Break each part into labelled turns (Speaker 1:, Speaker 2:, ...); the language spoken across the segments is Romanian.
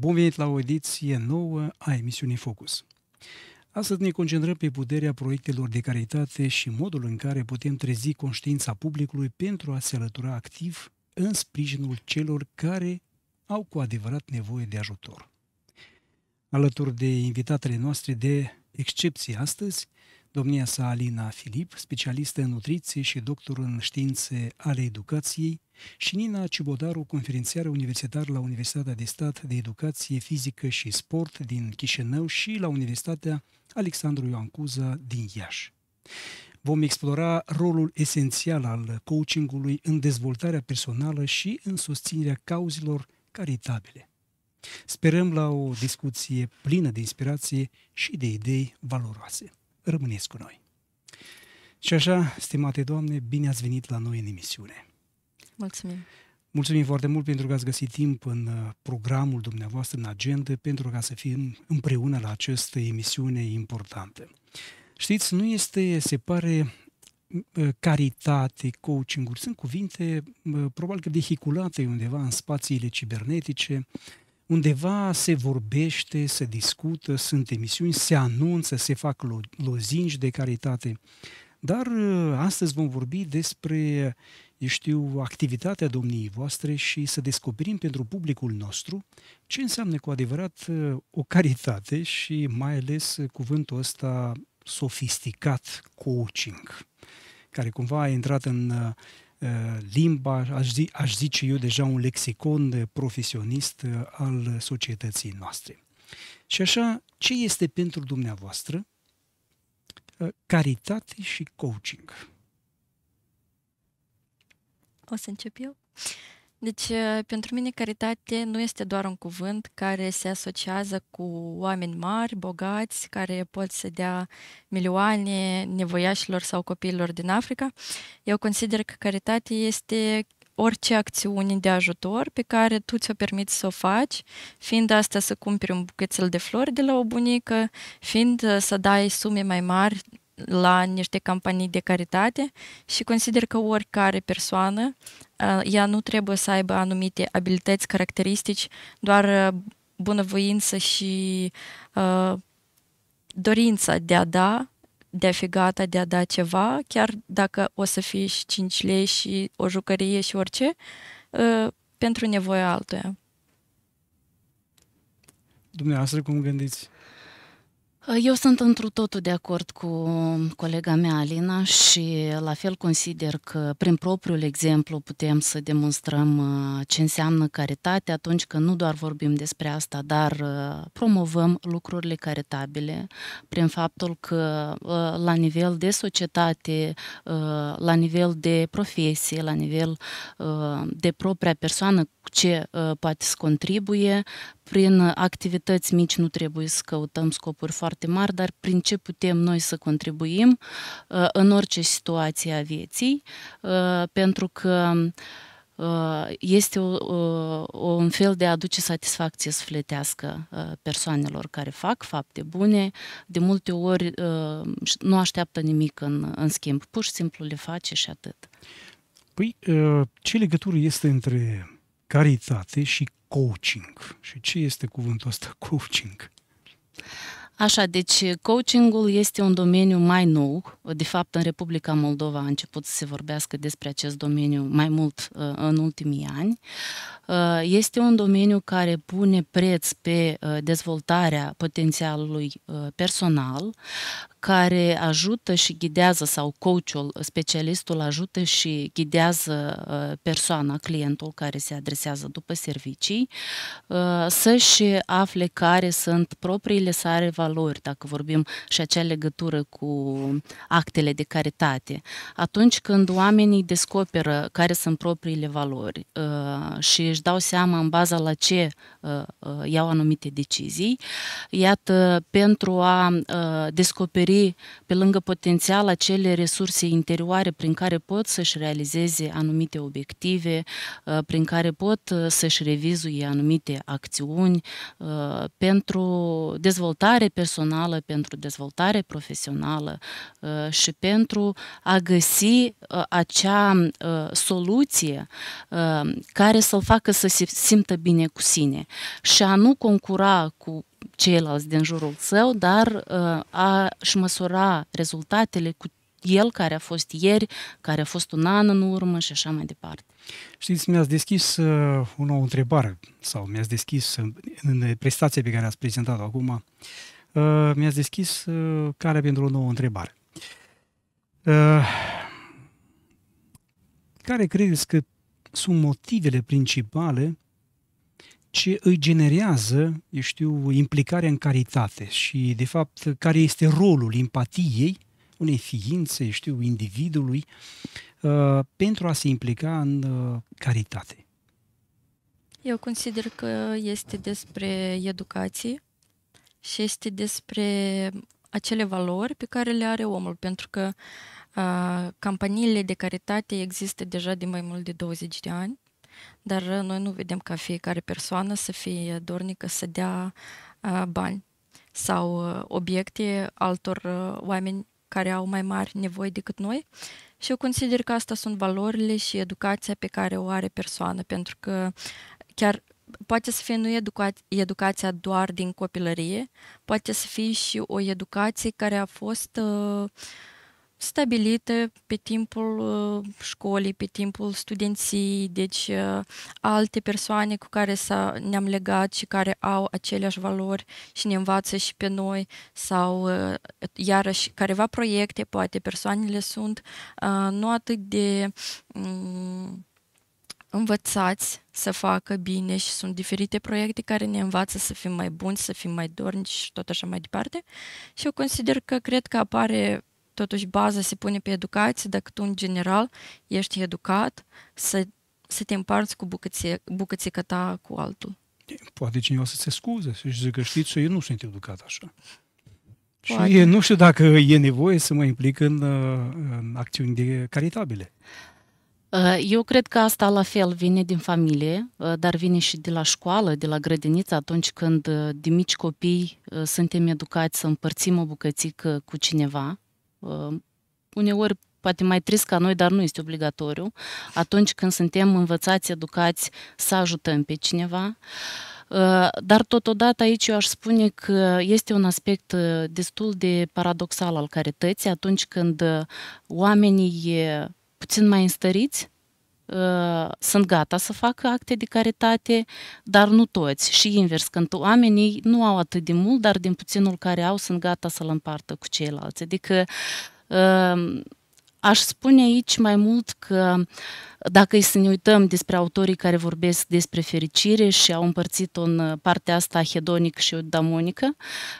Speaker 1: Bun venit la o ediție nouă a emisiunii Focus. Astăzi ne concentrăm pe puterea proiectelor de caritate și modul în care putem trezi conștiința publicului pentru a se alătura activ în sprijinul celor care au cu adevărat nevoie de ajutor. Alături de invitatele noastre de excepție astăzi, domnia sa Alina Filip, specialistă în nutriție și doctor în științe ale educației, și Nina Cibodaru, conferențiară universitar la Universitatea de Stat de Educație Fizică și Sport din Chișinău și la Universitatea Alexandru Ioan Cuza din Iași. Vom explora rolul esențial al coachingului în dezvoltarea personală și în susținerea cauzelor caritabile. Sperăm la o discuție plină de inspirație și de idei valoroase. Rămâneți cu noi! Și așa, stimate Doamne, bine ați venit la noi în emisiune! Mulțumim! Mulțumim foarte mult pentru că ați găsit timp în uh, programul dumneavoastră, în agenda, pentru ca să fim împreună la această emisiune importantă. Știți, nu este, se pare, uh, caritate, coaching-uri. Sunt cuvinte uh, probabil că vehiculate undeva în spațiile cibernetice, undeva se vorbește, se discută, sunt emisiuni, se anunță, se fac lo- lozinci de caritate. Dar astăzi vom vorbi despre eu știu, activitatea domniei voastre și să descoperim pentru publicul nostru ce înseamnă cu adevărat uh, o caritate și mai ales uh, cuvântul ăsta sofisticat coaching, care cumva a intrat în uh, limba, aș, zi, aș zice eu, deja un lexicon profesionist al societății noastre. Și așa, ce este pentru dumneavoastră caritate și coaching?
Speaker 2: O să încep eu. Deci, uh, pentru mine, caritate nu este doar un cuvânt care se asociază cu oameni mari, bogați, care pot să dea milioane nevoiașilor sau copiilor din Africa. Eu consider că caritate este orice acțiune de ajutor pe care tu ți-o permiți să o faci, fiind asta să cumperi un buchetel de flori de la o bunică, fiind uh, să dai sume mai mari la niște campanii de caritate și consider că oricare persoană, ea nu trebuie să aibă anumite abilități, caracteristici, doar bunăvoință și uh, dorința de a da, de a fi gata, de a da ceva, chiar dacă o să fie și 5 lei și o jucărie și orice, uh, pentru nevoia altuia.
Speaker 1: Dumneavoastră, cum gândiți?
Speaker 3: Uh, eu sunt întru totul de acord cu colega mea Alina și la fel consider că prin propriul exemplu putem să demonstrăm uh, ce înseamnă caritate atunci când nu doar vorbim despre asta, dar uh, promovăm lucrurile caritabile prin faptul că la nivel de societate, la nivel de profesie, la nivel de propria persoană ce poate să contribuie, prin activități mici nu trebuie să căutăm scopuri foarte mari, dar prin ce putem noi să contribuim uh, în orice situație a vieții, uh, pentru că uh, este un fel de a aduce satisfacție sufletească persoanelor care fac fapte bune. De multe ori nu așteaptă nimic în, în schimb, pur și simplu le face și atât.
Speaker 1: Păi, ce legătură este între caritate și coaching. Și ce este cuvântul ăsta coaching?
Speaker 3: Așa, deci coachingul este un domeniu mai nou. De fapt, în Republica Moldova a început să se vorbească despre acest domeniu mai mult uh, în ultimii ani. Uh, este un domeniu care pune preț pe uh, dezvoltarea potențialului personal, care ajută și ghidează sau coachul, specialistul ajută și ghidează uh, persoana, clientul care se adresează după servicii, uh, să-și afle care sunt propriile sale valori, dacă vorbim și acea legătură cu actele de caritate. Atunci când oamenii descoperă care sunt propriile valori uh, și își dau seama în baza la ce iau anumite decizii, iată, pentru a descoperi descoperi pe lângă potențial acele resurse interioare prin care pot să-și realizeze anumite obiective, uh, prin care pot uh, să-și revizuie anumite acțiuni uh, pentru dezvoltare personală, pentru dezvoltare profesională și pentru a găsi acea soluție care să-l facă să se simtă bine cu sine și a nu concura cu ceilalți din jurul său, dar uh, a-și măsura rezultatele cu el care a fost ieri, care a fost un an în urmă și așa mai departe.
Speaker 1: Știți, mi-ați deschis o uh, nouă întrebare sau mi-ați deschis uh, în, în prestația pe care ați prezentat-o acum, mi-ați deschis care calea pentru o nouă întrebare. care credeți că sunt motivele principale ce îi generează, eu știu, implicarea în caritate și, de fapt, care este rolul empatiei unei ființe, eu știu, individului, uh, pentru a se implica în uh, caritate.
Speaker 2: Eu consider că este despre educație și este despre acele valori pe care le are omul, pentru că a, uh, campaniile de caritate există deja de mai mult de 20 de ani dar uh, noi nu vedem ca fiecare persoană să fie dornică să dea uh, bani sau uh, obiecte altor oameni care au mai mari nevoi decât noi și eu consider că asta sunt valorile și educația pe care o are persoană, pentru că chiar poate să fie nu educa- educația doar din copilărie, poate să fie și o educație care a fost uh, stabilită pe timpul uh, școlii, pe timpul studenții, deci uh, alte persoane cu care ne-am legat și care au aceleași valori și ne învață și pe noi sau uh, iarăși careva proiecte, poate persoanele sunt nu atât de mm, învățați să facă bine și sunt diferite proiecte care ne învață să fim mai buni, să fim mai dornici și tot așa mai departe. Și eu consider că cred că apare totuși baza se pune pe educație, dacă tu în general ești educat să, să te împarți cu bucăție, bucățica ta cu altul.
Speaker 1: Poate cineva să se scuze și să zică, știți, eu nu sunt educat așa. Poate. Și nu știu dacă e nevoie să mă implic în, uh, în acțiuni de caritabile.
Speaker 3: Uh, eu cred că asta la fel vine din familie, uh, dar vine și de la școală, de la grădiniță, atunci când de mici copii suntem educați să împărțim o bucățică cu cineva, Ă, uneori poate mai trist ca noi, dar nu este obligatoriu, atunci când suntem învățați, educați să ajutăm pe cineva. Ă, dar totodată aici eu aș spune că este un aspect ă, destul de paradoxal al carității atunci când oamenii puțin mai înstăriți Ă, sunt gata să facă acte de caritate, dar nu toți. Și invers, când oamenii nu au atât de mult, dar din puținul care au, sunt gata să-l împartă cu ceilalți. Adică ă, aș spune aici mai mult că uh, dacă e să ne uităm despre autorii care vorbesc despre fericire și au împărțit-o în uh, partea asta hedonic și eudamonică,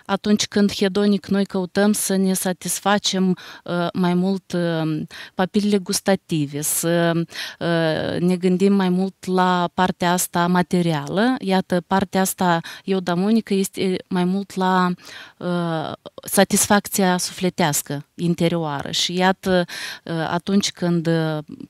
Speaker 3: atunci când hedonic noi căutăm să ne satisfacem uh, mai mult uh, papilele gustative, să ne gândim mai mult la partea asta materială, iată, partea asta eudamonică este mai mult la satisfacția sufletească, interioară și iată, atunci când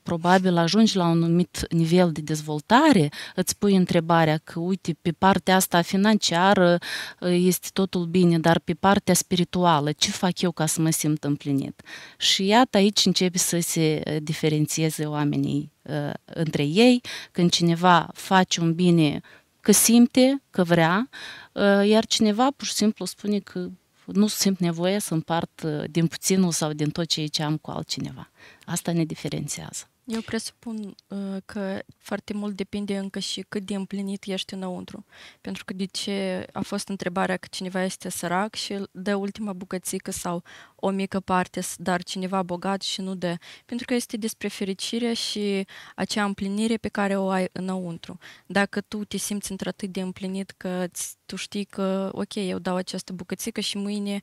Speaker 3: probabil ajungem ajungi la un anumit nivel de dezvoltare, îți pui întrebarea că, uite, pe partea asta financiară ă, este totul bine, dar pe partea spirituală, ce fac eu ca să mă simt împlinit? Și iată aici începe să se ă, diferențieze oamenii uh, între ei, când cineva face un bine că simte, că vrea, uh, iar cineva pur și simplu spune că nu simt nevoie să împart din puținul sau din tot ceea ce am cu altcineva. Asta ne diferențiază.
Speaker 2: Eu presupun uh, că foarte mult depinde încă și cât de împlinit ești înăuntru. Pentru că de ce a fost întrebarea că cineva este sărac și dă ultima bucățică sau o mică parte, dar cineva bogat și nu dă. Pentru că este despre fericire și acea împlinire pe care o ai înăuntru. Dacă tu te simți într-atât de împlinit că tu știi că, ok, eu dau această bucățică și mâine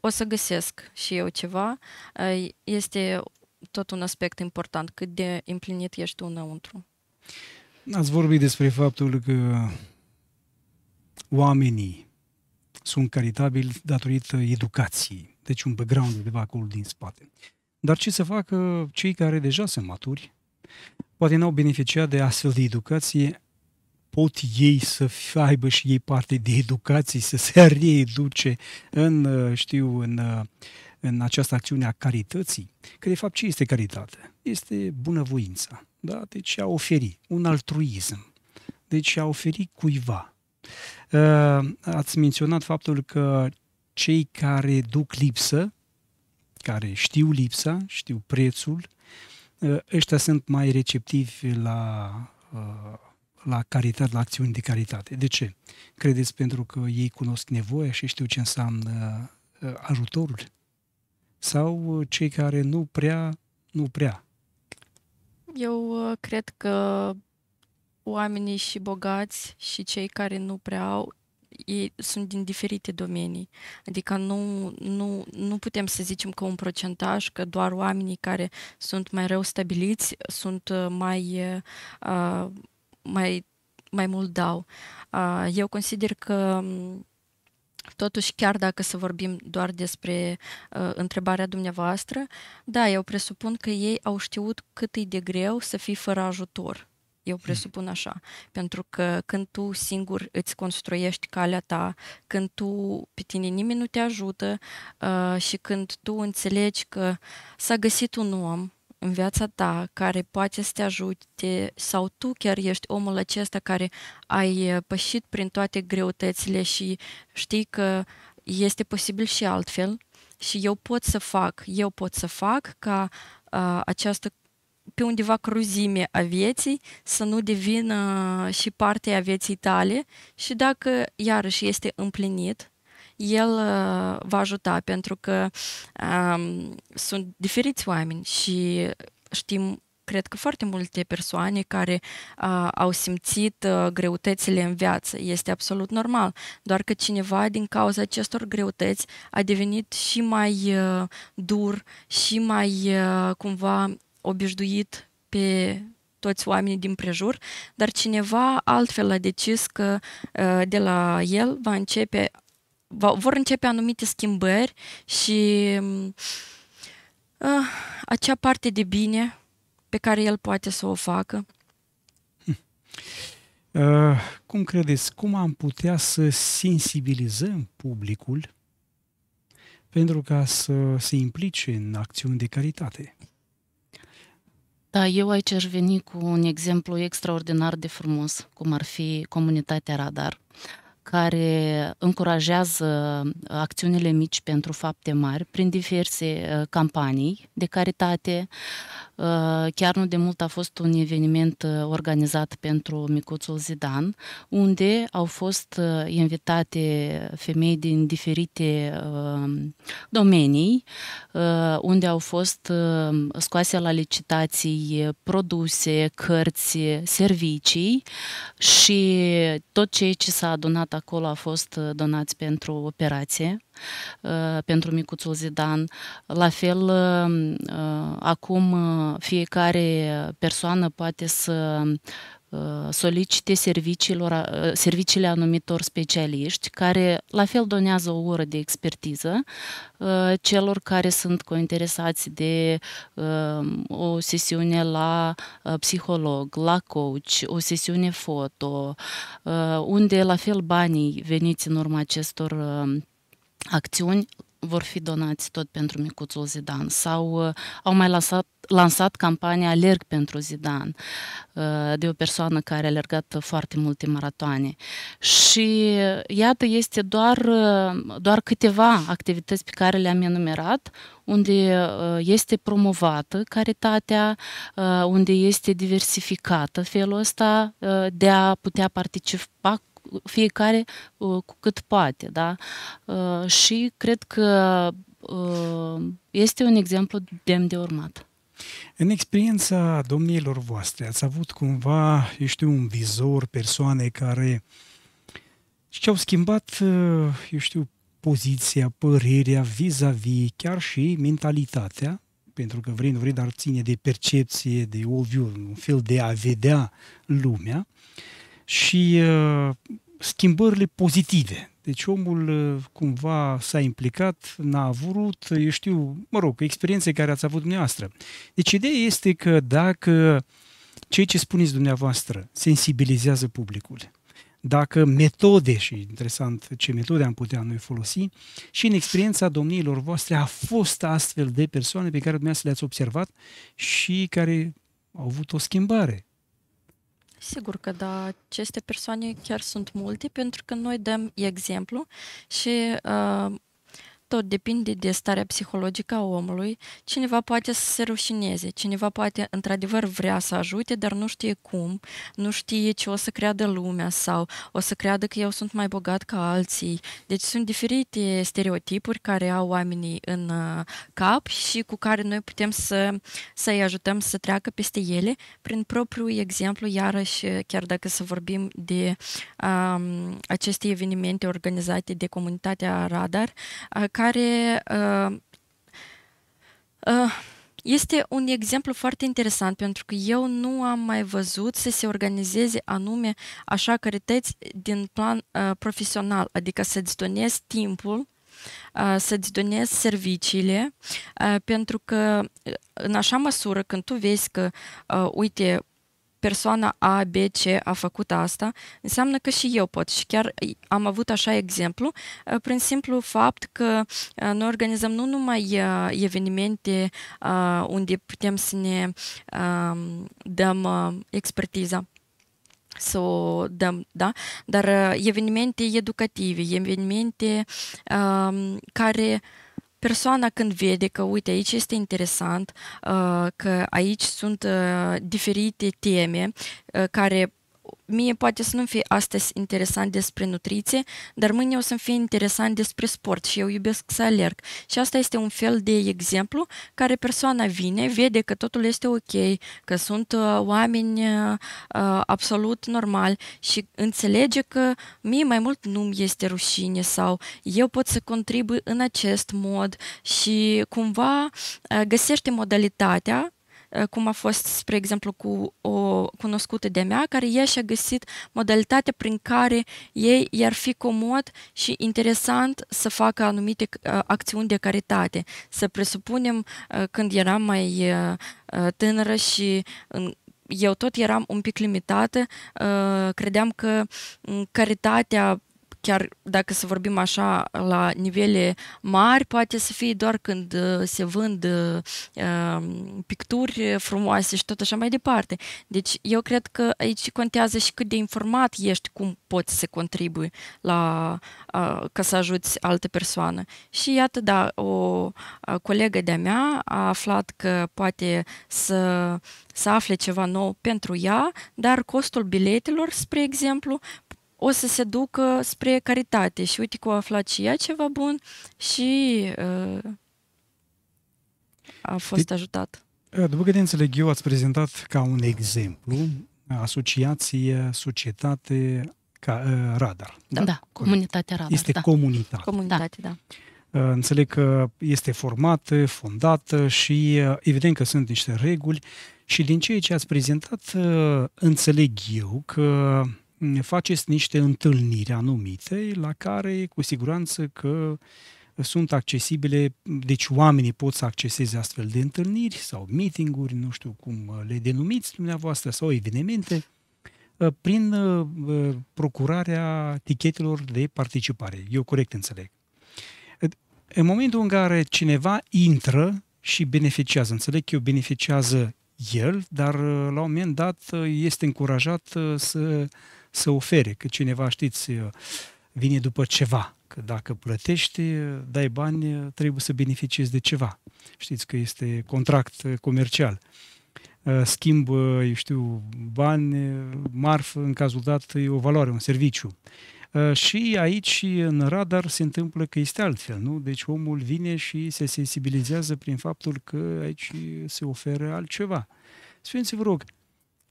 Speaker 2: o să găsesc și eu ceva, uh, este tot un aspect important, cât de împlinit ești tu înăuntru.
Speaker 1: Ați vorbit despre faptul că oamenii sunt caritabili datorită educației, deci un background undeva acolo din spate. Dar ce să facă cei care deja sunt maturi, poate n-au beneficiat de astfel de educație, pot ei să aibă și ei parte de educație, să se reeduce în, știu, în în această acțiune a carității, că de fapt ce este caritate? Este bunăvoința, da? deci a oferi, un altruism, deci a oferi cuiva. Uh, ați menționat faptul că cei care duc lipsă, care știu lipsa, știu prețul, uh, ăștia sunt mai receptivi la, uh, la caritate, la acțiuni de caritate. De ce? Credeți pentru că ei cunosc nevoia și știu ce înseamnă ajutorul? sau uh, cei care nu prea, nu prea?
Speaker 2: Eu uh, cred că oamenii și bogați și cei care nu prea au ei sunt din diferite domenii. Adică nu, nu, nu putem să zicem că un procentaj, că doar oamenii care sunt mai rău stabiliți sunt uh, mai, uh, mai, mai mult dau. Uh, eu consider că mm, Totuși, chiar dacă să vorbim doar despre uh, întrebarea dumneavoastră, da, eu presupun că ei au știut cât e de greu să fii fără ajutor. Eu hmm. presupun așa, pentru că când tu singur îți construiești calea ta, când tu pe tine nimeni nu te ajută uh, și când tu înțelegi că s-a găsit un om în viața ta care poate să te ajute sau tu chiar ești omul acesta care ai uh, pășit prin toate greutățile și știi că este posibil și altfel și eu pot să fac, eu pot să fac ca uh, această pe undeva cruzime a vieții să nu devină uh, și partea a vieții tale și dacă iarăși este împlinit el uh, va ajuta pentru că um, sunt diferiți oameni și știm cred că foarte multe persoane care uh, au simțit uh, greutățile în viață. Este absolut normal, doar că cineva din cauza acestor greutăți a devenit și mai uh, dur și mai uh, cumva obișnuit pe toți oamenii din prejur, dar cineva altfel a decis că uh, de la el va începe vor începe anumite schimbări și uh, acea parte de bine pe care el poate să o facă.
Speaker 1: Uh, cum credeți, cum am putea să sensibilizăm publicul pentru ca să se implice în acțiuni de caritate?
Speaker 3: Da, eu aici aș veni cu un exemplu extraordinar de frumos, cum ar fi comunitatea Radar. Uh, care încurajează uh, acțiunile mici pentru fapte mari prin diverse uh, campanii de caritate, Uh, chiar nu de mult a fost un eveniment uh, organizat pentru micuțul Zidan, unde au fost uh, invitate femei din diferite domenii, unde au fost scoase la licitații produse, cărți, servicii și tot ceea ce s-a adunat acolo a fost donați pentru operație pentru micuțul Zidan. La fel, acum fiecare persoană poate să uh, solicite serviciilor, uh, serviciile anumitor specialiști care la fel donează o oră de expertiză uh, celor care sunt cointeresați de o sesiune la psiholog, la coach, o sesiune foto, unde la fel banii veniți în urma acestor acțiuni vor fi donați tot pentru micuțul Zidan sau uh, au mai lansat, lansat campania Alerg pentru Zidan uh, de o persoană care a alergat foarte multe maratoane. Și uh, iată, este doar, uh, doar câteva activități pe care le-am enumerat, unde uh, este promovată caritatea, uh, unde este diversificată felul ăsta de a putea participa fiecare uh, cu cât poate, da? Uh, și cred că uh, este un exemplu demn de urmat.
Speaker 1: În experiența domnilor voastre, ați avut cumva, eu știu, un vizor, persoane care și-au schimbat, eu știu, poziția, părerea vis-a-vis, chiar și mentalitatea, pentru că vrei, nu vrei, dar ține de percepție, de oviu, un fel de a vedea lumea, și uh, schimbările pozitive. Deci omul uh, cumva s-a implicat, n-a avut, eu știu, mă rog, experiențe care ați avut dumneavoastră. Deci ideea este că dacă ceea ce spuneți dumneavoastră sensibilizează publicul, dacă metode, și interesant ce metode am putea noi folosi, și în experiența domniilor voastre a fost astfel de persoane pe care dumneavoastră le-ați observat și care au avut o schimbare
Speaker 2: Sigur că da, aceste persoane chiar sunt multe pentru că noi dăm exemplu și uh, tot depinde de starea psihologică a omului. Cineva poate să se rușineze, cineva poate într-adevăr vrea să ajute, dar nu știe cum, nu știe ce o să creadă lumea sau o să creadă că eu sunt mai bogat ca alții. Deci sunt diferite stereotipuri care au oamenii în uh, cap și cu care noi putem să, să-i ajutăm să treacă peste ele prin propriul exemplu, iarăși, chiar dacă să vorbim de um, aceste evenimente organizate de comunitatea Radar, uh, care uh, uh, este un exemplu foarte interesant pentru că eu nu am mai văzut să se organizeze anume așa cărități din plan uh, profesional, adică să-ți donezi timpul uh, să-ți donezi serviciile, uh, pentru că în așa măsură când tu vezi că, uh, uite, persoana A, B, C a făcut asta, înseamnă că și eu pot. Și chiar am avut așa exemplu, uh, prin simplu fapt că uh, noi organizăm nu numai uh, evenimente unde putem să ne um, dăm expertiza, să o dăm, da? Dar evenimente educative, evenimente um, care uh, persoana când vede că, uite, aici este interesant, uh, că aici sunt uh, diferite teme uh, care mie poate să nu fie astăzi interesant despre nutriție, dar mâine o să-mi fie interesant despre sport și eu iubesc să alerg. Și asta este un fel de exemplu care persoana vine, vede că totul este ok, că sunt uh, oameni uh, uh absolut normali și înțelege că mie mai mult nu-mi este rușine sau eu pot să contribui în acest mod și cumva uh, găsește modalitatea Eh, cum a fost, spre exemplu, cu o cunoscută de mea, care ea și-a găsit modalitatea prin care ei i-ar fi comod și interesant să facă anumite eh, acțiuni de caritate. Să presupunem eh, când eram mai tânără și în mm, eu tot eram un pic limitată, credeam că mm, caritatea chiar dacă să vorbim așa la nivele mari, poate să fie doar când uh, se vând uh, um, picturi frumoase și tot așa mai departe. Deci eu cred că aici contează și cât de informat ești, cum poți să contribui la, uh, ca să ajuți altă persoană. Și iată, da, o colegă de-a mea a aflat că poate să, să afle ceva nou pentru ea, dar costul biletelor, spre exemplu, o să se ducă spre caritate și uite că au aflat și ea ceva bun și uh, a fost de, deci- ajutat.
Speaker 1: Da, după câte înțeleg eu, ați prezentat ca un exemplu asociație, societate, ca, uh, radar. Da. da, da comunitatea radar. Este da. comunitate.
Speaker 2: Comunitate, da.
Speaker 1: da. Uh, înțeleg că este formată, fondată și uh, evident că sunt niște reguli și din ceea ce ați prezentat uh, înțeleg eu că faceți niște întâlniri anumite la care cu siguranță că sunt accesibile, deci oamenii pot să acceseze astfel de întâlniri sau meetinguri, nu știu cum uh, le denumiți dumneavoastră, sau evenimente, uh, prin uh, procurarea tichetelor de participare. Eu corect înțeleg. În momentul în care cineva intră și beneficiază, înțeleg că eu beneficiază el, dar la un moment dat este încurajat să să ofere, că cineva, știți, uh, vine după ceva, că dacă plătești, uh, dai bani, uh, trebuie să beneficiezi de ceva. Știți că este contract comercial. Schimb, eu știu, bani, marfă, în cazul dat, e o valoare, un serviciu. Și aici, în radar, se întâmplă că este altfel, nu? Deci omul vine și se sensibilizează prin faptul că aici se oferă altceva. Sfinții, vă rog,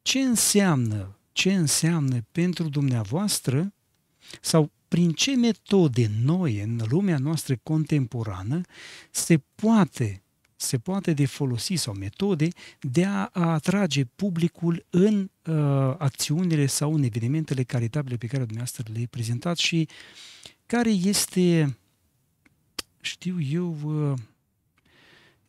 Speaker 1: ce înseamnă ce înseamnă pentru dumneavoastră sau prin ce metode noi în lumea noastră contemporană se poate se poate de folosi sau metode de a, a atrage publicul în uh, acțiunile sau în evenimentele caritabile pe care dumneavoastră le prezentați și care este, știu eu, uh,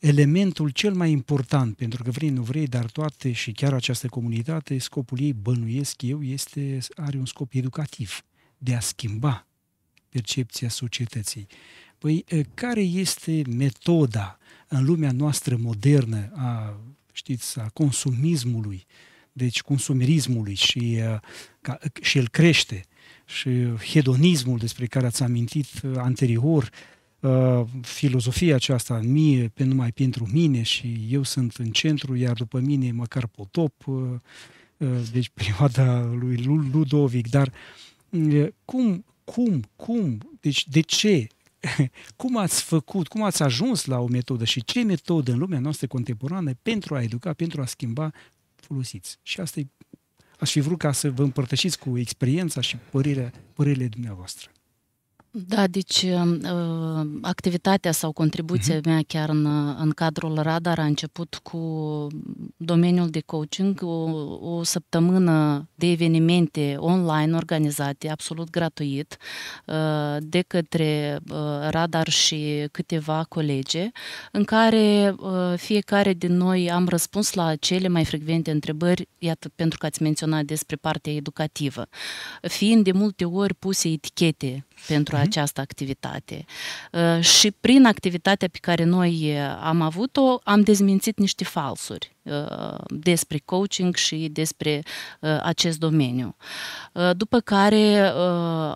Speaker 1: elementul cel mai important, pentru că vrei, nu vrei, dar toate și chiar această comunitate, scopul ei, bănuiesc eu, este, are un scop educativ, de a schimba percepția societății. Păi, care este metoda în lumea noastră modernă a, știți, a consumismului, deci consumerismului și, ca, și el crește, și hedonismul despre care ați amintit anterior, Uh, filozofia aceasta mie, pe numai pentru mine și eu sunt în centru, iar după mine măcar potop, uh, uh, deci perioada lui Ludovic, dar cum, cum, cum, deci de ce cum ați făcut, cum ați ajuns la o metodă și ce metodă în lumea noastră contemporană pentru a educa, pentru a schimba, folosiți. Și asta e, aș fi vrut ca să vă împărtășiți cu experiența și părerea, părerile dumneavoastră.
Speaker 3: Da, deci um, uh, activitatea sau contribuția mhm. mea chiar în, în cadrul Radar a început cu domeniul de coaching, o, o săptămână de evenimente online organizate, absolut gratuit, uh, de către uh, Radar și câteva colege, în care fiecare din noi am răspuns la cele mai frecvente întrebări, iată, pentru că ați menționat despre partea educativă, fiind de multe ori puse etichete pentru uh-huh. această activitate. Uh, și prin activitatea pe care noi uh, am avut-o, am dezmințit niște falsuri uh, despre coaching și despre acest domeniu. După care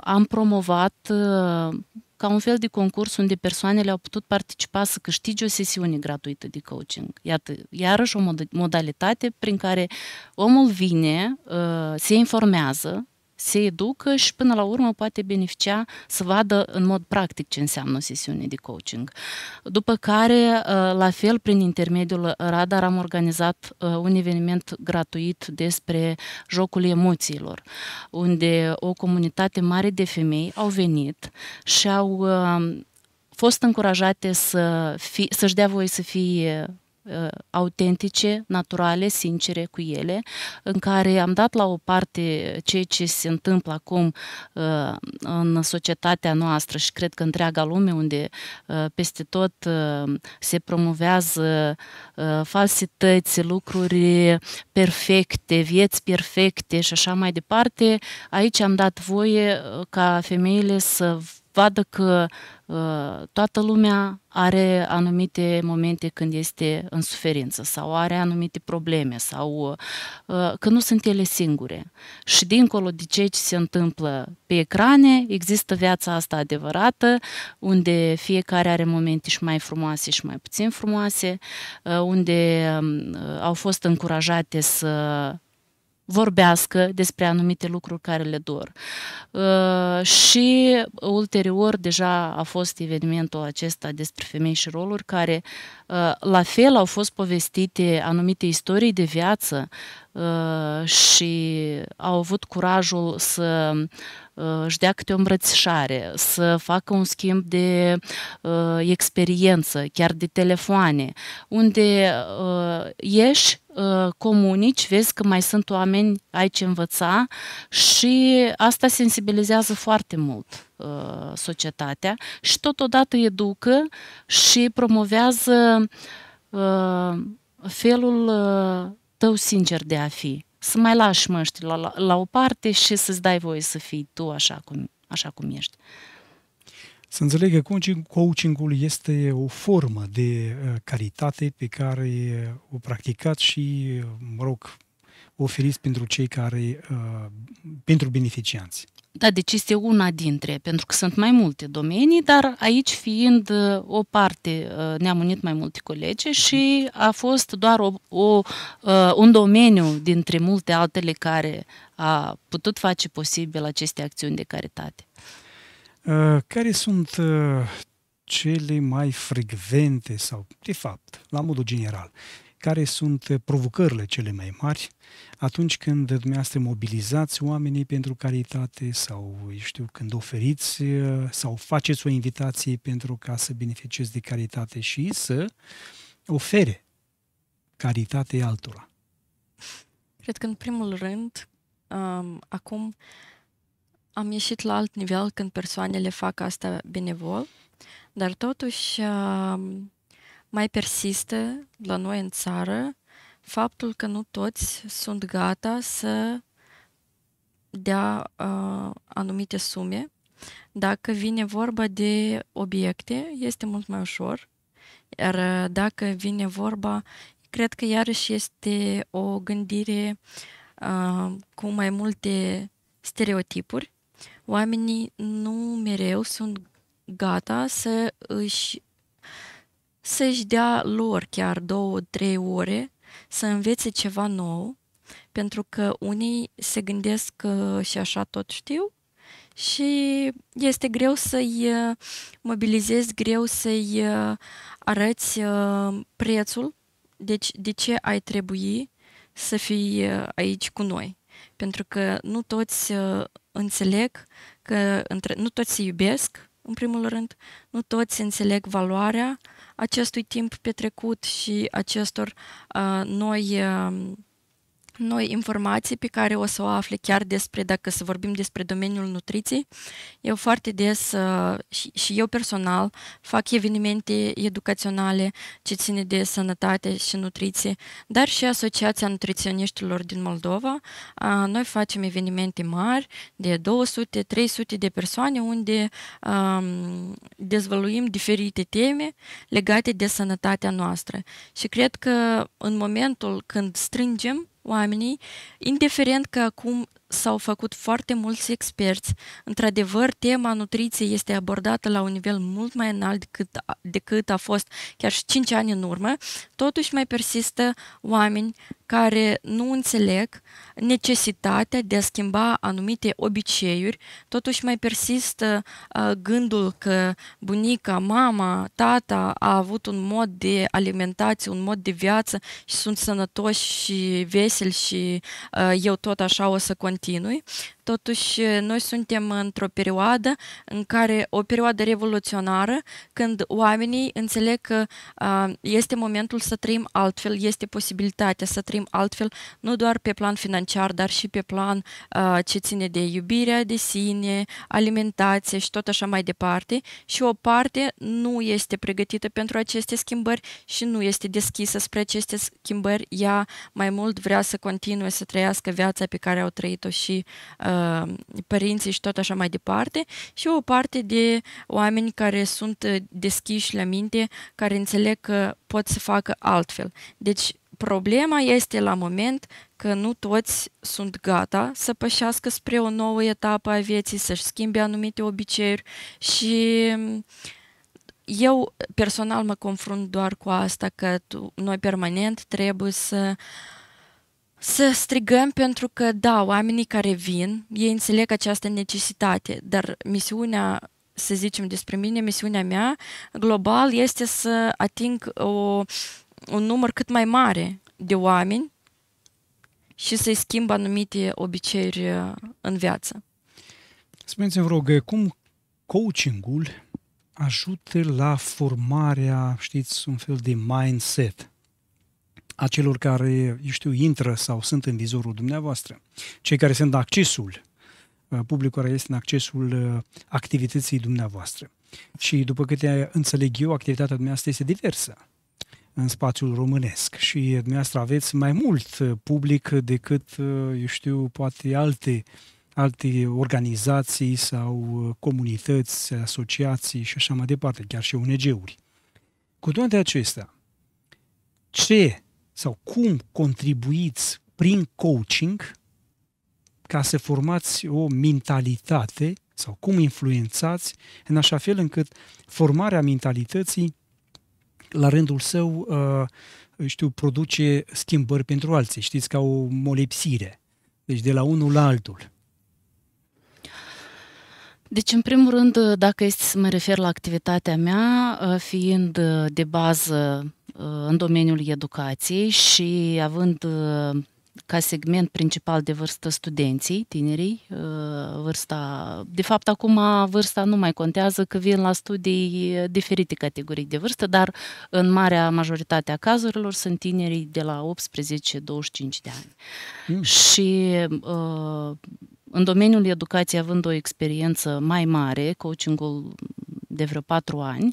Speaker 3: am promovat ca un fel de concurs unde persoanele au putut participa să câștige o sesiune gratuită de coaching. Iată, iarăși o modalitate prin care omul vine, se informează se educă și până la urmă poate beneficia să vadă în mod practic ce înseamnă o sesiune de coaching. După care, uh, la fel, prin intermediul Radar am organizat uh, un eveniment gratuit despre jocul emoțiilor, unde o comunitate mare de femei au venit și au uh, fost încurajate să fi, să-și dea voie să fie Uh, autentice, naturale, sincere cu ele, în care am dat la o parte ceea ce se întâmplă acum uh, în societatea noastră și cred că întreaga lume unde uh, peste tot se promovează falsități, lucruri perfecte, vieți perfecte și așa mai departe, aici am dat voie ca femeile să vadă că ă, toată lumea are anumite momente când este în suferință sau are anumite probleme sau ă, că nu sunt ele singure. Și dincolo de ceea ce se întâmplă pe ecrane, există viața asta adevărată, unde fiecare are momente și mai frumoase și mai puțin frumoase, ă, unde au fost încurajate să vorbească despre anumite lucruri care le dor. Uh, și ulterior deja a fost evenimentul acesta despre femei și roluri care Uh, la fel au fost povestite anumite istorii de viață uh, și au avut curajul să uh, își dea câte o îmbrățișare, să facă un schimb de experiență, chiar de telefoane, unde ieși comunici, vezi că mai sunt oameni, ai ce învăța și asta sensibilizează foarte mult. Uh, societatea și totodată educă și promovează uh, felul uh, tău sincer de a fi. Să mai lași măști la, la, la o parte și să-ți dai voie să fii tu așa cum, așa cum ești.
Speaker 1: Să înțeleg că coaching, coachingul este o formă de caritate pe care o practicați și, mă rog, oferiți pentru cei care, pentru beneficianți
Speaker 3: da, deci este una dintre, pentru că sunt mai multe domenii, dar aici fiind uh, o parte, uh, ne-am unit mai multe colegi și a fost doar o, o, uh, un domeniu dintre multe altele care a putut face posibil aceste acțiuni de caritate.
Speaker 1: Care sunt cele mai frecvente sau, de fapt, la modul general, care sunt provocările cele mai mari atunci când dumneavoastră mobilizați oamenii pentru caritate sau, eu știu, când oferiți sau faceți o invitație pentru ca să beneficieze de caritate și să ofere caritate altora?
Speaker 2: Cred că, în primul rând, um, acum am ieșit la alt nivel când persoanele fac asta benevol, dar totuși um, mai persistă la noi în țară faptul că nu toți sunt gata să dea uh, anumite sume. Dacă vine vorba de obiecte, este mult mai ușor, iar uh, dacă vine vorba, cred că iarăși este o gândire uh, cu mai multe stereotipuri. Oamenii nu mereu sunt gata să își să-și dea lor chiar două, trei ore să învețe ceva nou, pentru că unii se gândesc că și așa tot știu și este greu să-i uh, mobilizezi, greu să-i uh, arăți uh, prețul, deci de ce ai trebui să fii aici cu noi. Pentru că nu toți înțeleg că între, nu toți se iubesc, în primul rând, nu toți înțeleg valoarea acestui timp petrecut și acestor uh, noi uh, noi informații pe care o să o afle chiar despre, dacă să vorbim despre domeniul nutriției. Eu foarte des uh, și, eu personal fac evenimente educaționale ce ține de sănătate și nutriție, dar și Asociația Nutriționiștilor din Moldova. Uh, noi facem evenimente mari de 200-300 de persoane unde um, dezvăluim diferite teme legate de sănătatea noastră. Și cred că în momentul când strângem oamenii, indiferent că acum s-au făcut foarte mulți experți. Într-adevăr, tema nutriției este abordată la un nivel mult mai înalt decât, decât a fost chiar și 5 ani în urmă. Totuși mai persistă oameni care nu înțeleg necesitatea de a schimba anumite obiceiuri, totuși mai persistă uh, gândul că bunica, mama, tata a avut un mod de alimentație, un mod de viață și sunt sănătoși și veseli și uh, eu tot așa o să continu- Tarantino. Totuși, noi suntem într-o perioadă în care, o perioadă revoluționară, când oamenii înțeleg că a, este momentul să trăim altfel, este posibilitatea să trăim altfel, nu doar pe plan financiar, dar și pe plan a, ce ține de iubirea de sine, alimentație și tot așa mai departe. Și o parte nu este pregătită pentru aceste schimbări și nu este deschisă spre aceste schimbări. Ea mai mult vrea să continue să trăiască viața pe care au trăit-o și uh, Uh, părinții și tot așa mai departe, și o parte de oameni care sunt uh, deschiși la minte, care înțeleg că pot să facă altfel. Deci, problema este la moment că nu toți sunt gata să pășească spre o nouă etapă a vieții, să-și schimbe anumite obiceiuri și um, eu personal mă confrunt doar cu asta că tu, noi permanent trebuie să uh, să strigăm pentru că, da, oamenii care vin, ei înțeleg această necesitate, dar misiunea să zicem despre mine, misiunea mea global este să ating o, un număr cât mai mare de oameni și să-i schimb anumite obiceiuri uh, în viață.
Speaker 1: Spuneți-mi, vă rog, cum coachingul ajută la formarea, știți, un fel de mindset a celor care, eu știu, intră sau sunt în vizorul dumneavoastră, cei care sunt accesul, uh, publicul care este în accesul uh, activității dumneavoastră. Și după câte înțeleg eu, activitatea dumneavoastră este diversă în spațiul românesc și dumneavoastră aveți mai mult uh, public decât, eu știu, poate alte alte organizații sau comunități, asociații și așa mai departe, chiar și ONG-uri. Cu toate acestea, ce sau cum contribuiți prin coaching ca să formați o mentalitate sau cum influențați în așa fel încât formarea mentalității la rândul său, uh, știu, produce schimbări pentru alții, știți, ca o molepsire, deci de la unul la altul.
Speaker 3: Deci, în primul rând, uh, dacă este să mă refer la activitatea mea, uh, fiind uh, de bază în domeniul educației și având ca segment principal de vârstă studenții, tinerii, vârsta, de fapt acum vârsta nu mai contează că vin la studii diferite categorii de vârstă, dar în marea majoritate a cazurilor sunt tinerii de la 18-25 de ani. Mm. Și în domeniul educației, având o experiență mai mare, coachingul de vreo patru ani,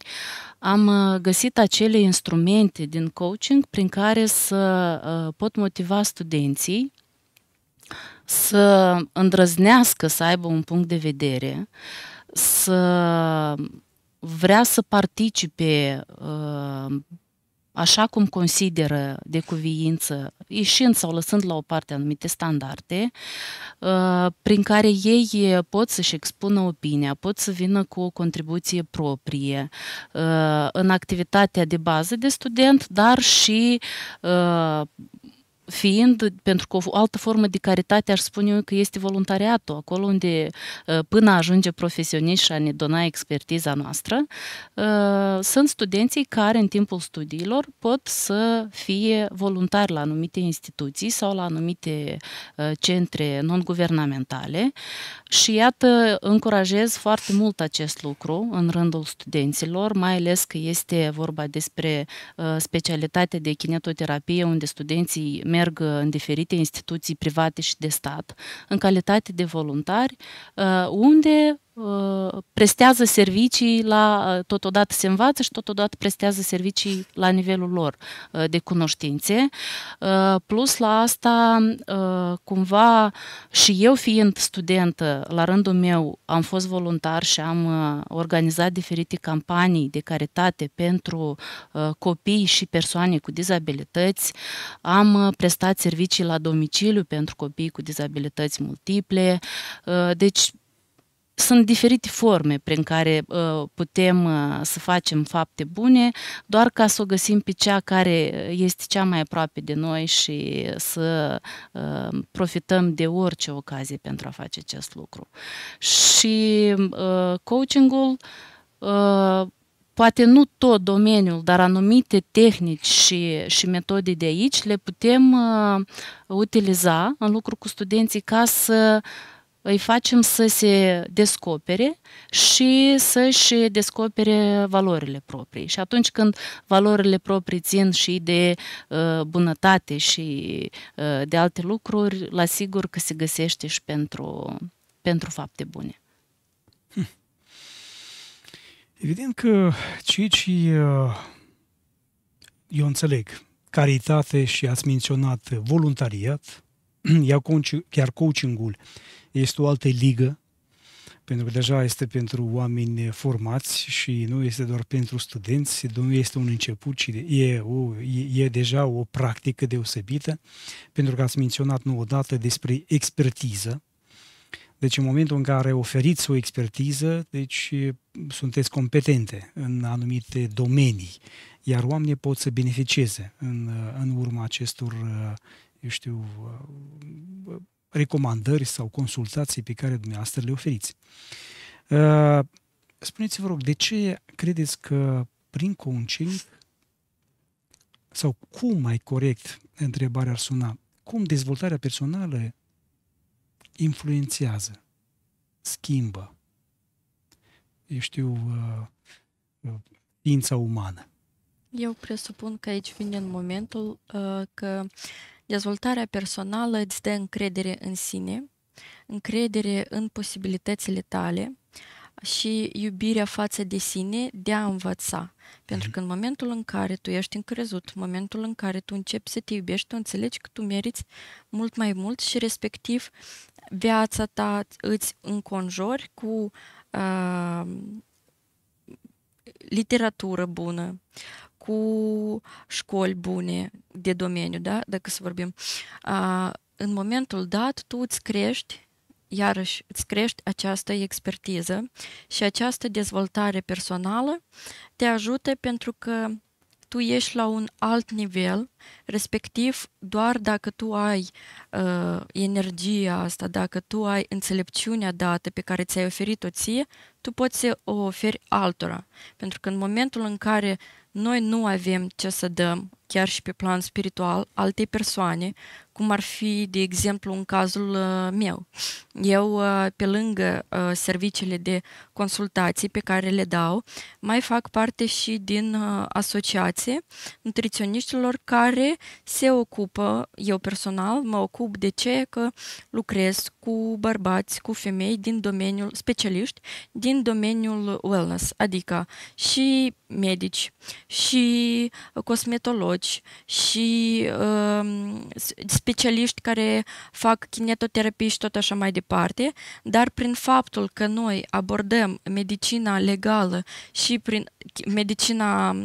Speaker 3: am uh, găsit acele instrumente din coaching prin care să uh, pot motiva studenții să îndrăznească să aibă un punct de vedere, să vrea să participe uh, așa cum consideră de cuviință, ieșind sau lăsând la o parte anumite standarde, uh, prin care ei pot să-și expună opinia, pot să vină cu o contribuție proprie uh, în activitatea de bază de student, dar și uh, fiind, pentru că o altă formă de caritate aș spune eu că este voluntariatul, acolo unde uh, până ajunge profesioniști și a ne dona expertiza noastră, uh, sunt studenții care în timpul studiilor pot să fie voluntari la anumite instituții sau la anumite uh, centre non-guvernamentale și iată, încurajez foarte mult acest lucru în rândul studenților, mai ales că este vorba despre specialitatea de kinetoterapie unde studenții merg în diferite instituții private și de stat în calitate de voluntari, uh, unde Uh, prestează servicii la, uh, totodată se învață și totodată prestează servicii la nivelul lor uh, de cunoștințe. Plus la asta, cumva și eu fiind studentă, la rândul meu am fost voluntar și am organizat diferite campanii de caritate pentru copii și persoane cu dizabilități. Am prestat servicii la domiciliu pentru copii cu dizabilități multiple. Deci sunt diferite forme prin care uh, putem uh, să facem fapte bune, doar ca să o găsim pe cea care este cea mai aproape de noi și să uh, profităm de orice ocazie pentru a face acest lucru. Și uh, coachingul uh, poate nu tot domeniul, dar anumite tehnici și, și metode de aici le putem uh, utiliza în lucru cu studenții ca să uh, îi facem să se descopere și să-și descopere valorile proprii. Și atunci când valorile proprii țin și de uh, bunătate și uh, de alte lucruri, la sigur că se găsește și pentru, pentru fapte
Speaker 1: bune. Hm. Evident că cei ce uh, eu înțeleg caritate și ați menționat voluntariat, iar coaching-ul, este o altă ligă, pentru că deja este pentru oameni formați și nu este doar pentru studenți, nu este un început, ci e, o, e, e deja o practică deosebită, pentru că ați menționat nu odată despre expertiză. Deci în momentul în care oferiți o expertiză, deci sunteți competente în anumite domenii, iar oamenii pot să beneficieze în, în urma acestor eu știu, recomandări sau consultații pe care dumneavoastră le oferiți. Uh, spuneți, vă rog, de ce credeți că prin coaching sau cum mai corect întrebarea ar suna, cum dezvoltarea personală influențează, schimbă, eu știu, uh, uh, ființa umană?
Speaker 2: Eu presupun că aici vine în momentul că Dezvoltarea personală îți dă încredere în sine, încredere în posibilitățile tale și iubirea față de sine de a învăța. Pentru mhm. că în momentul în care tu ești încrezut, în momentul în care tu începi să te iubești, tu înțelegi că tu meriți mult mai mult și respectiv viața ta îți înconjori cu uh, literatură bună, cu școli bune de domeniu, da? dacă să vorbim, A, în momentul dat tu îți crești iarăși îți crești această expertiză și această dezvoltare personală te ajută pentru că tu ești la un alt nivel, respectiv doar dacă tu ai uh, energia asta, dacă tu ai înțelepciunea dată pe care ți-ai oferit-o ție, tu poți să o oferi altora. Pentru că în momentul în care noi nu avem ce să dăm, chiar și pe plan spiritual, altei persoane cum ar fi, de exemplu, în cazul uh, meu. Eu, uh, pe lângă uh, serviciile de consultații pe care le dau, mai fac parte și din asociație nutriționiștilor care se ocupă, eu personal mă ocup de ce că lucrez cu bărbați, cu femei din domeniul specialiști, din domeniul wellness, adică și medici, și cosmetologi, și uh, specialiști care fac kinetoterapie și tot așa mai departe, dar prin faptul că noi abordăm medicina legală și prin medicina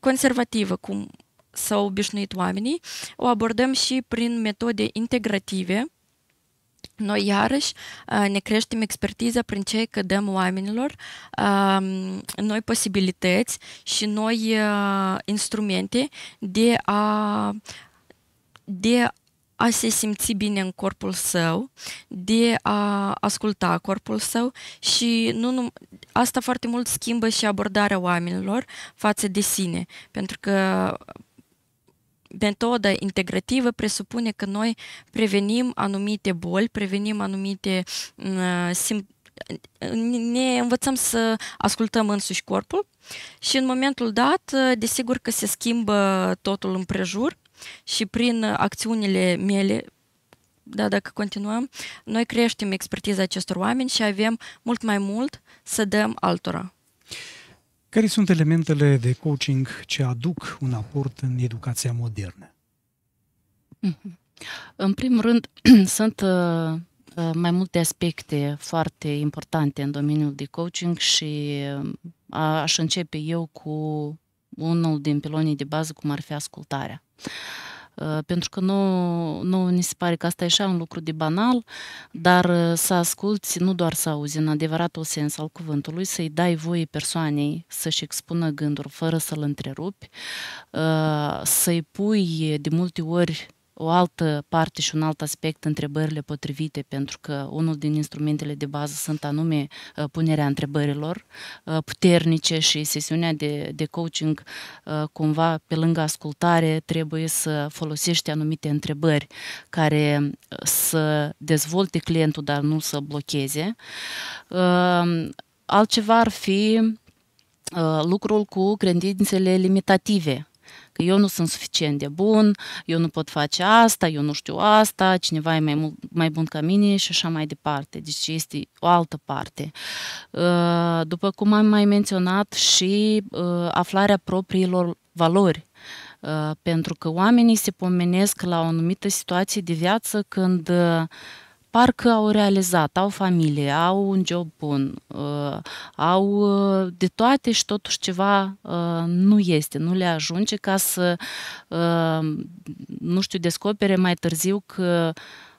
Speaker 2: conservativă, cum s-au obișnuit oamenii, o abordăm și prin metode integrative, noi iarăși ne creștem expertiza prin ce că dăm oamenilor noi posibilități și noi instrumente de a de a se simți bine în corpul său, de a asculta corpul său și nu, nu, asta foarte mult schimbă și abordarea oamenilor față de sine, pentru că metoda integrativă presupune că noi prevenim anumite boli, prevenim anumite uh, mm, simptome ne învățăm să ascultăm însuși corpul și în momentul dat, desigur că se schimbă totul împrejur și prin acțiunile mele, da, dacă continuăm, noi creștem expertiza acestor oameni și avem mult mai mult să dăm altora.
Speaker 1: Care sunt elementele de coaching ce aduc un aport în educația modernă?
Speaker 2: Mhm.
Speaker 3: În primul rând, sunt uh, uh, mai multe aspecte foarte importante în domeniul de coaching și uh, aș începe eu cu unul din pilonii de bază, cum ar fi ascultarea. Uh, pentru că nu, nu ni se pare că asta e așa un lucru de banal, dar uh, să asculți, nu doar să auzi, în adevăratul sens al cuvântului, să-i dai voie persoanei să-și expună gânduri fără să-l întrerupi, uh, să-i pui de multe ori o altă parte și un alt aspect întrebările potrivite, pentru că unul din instrumentele de bază sunt anume uh, punerea întrebărilor uh, puternice și sesiunea de, de coaching uh, cumva pe lângă ascultare trebuie să folosești anumite întrebări care să dezvolte clientul, dar nu să blocheze. Altceva ar fi lucrul cu credințele limitative că eu nu sunt suficient de bun, eu nu pot face asta, eu nu știu asta, cineva e mai, mai bun ca mine și așa mai departe. Deci este o altă parte. Uh, după cum am mai menționat și uh, aflarea propriilor valori uh, pentru că oamenii se pomenesc la o anumită situație de viață când parcă au realizat, au familie, au un job bun, uh, au uh, de toate și totuși ceva uh, nu este, nu le ajunge ca să, nu știu, descopere mai târziu că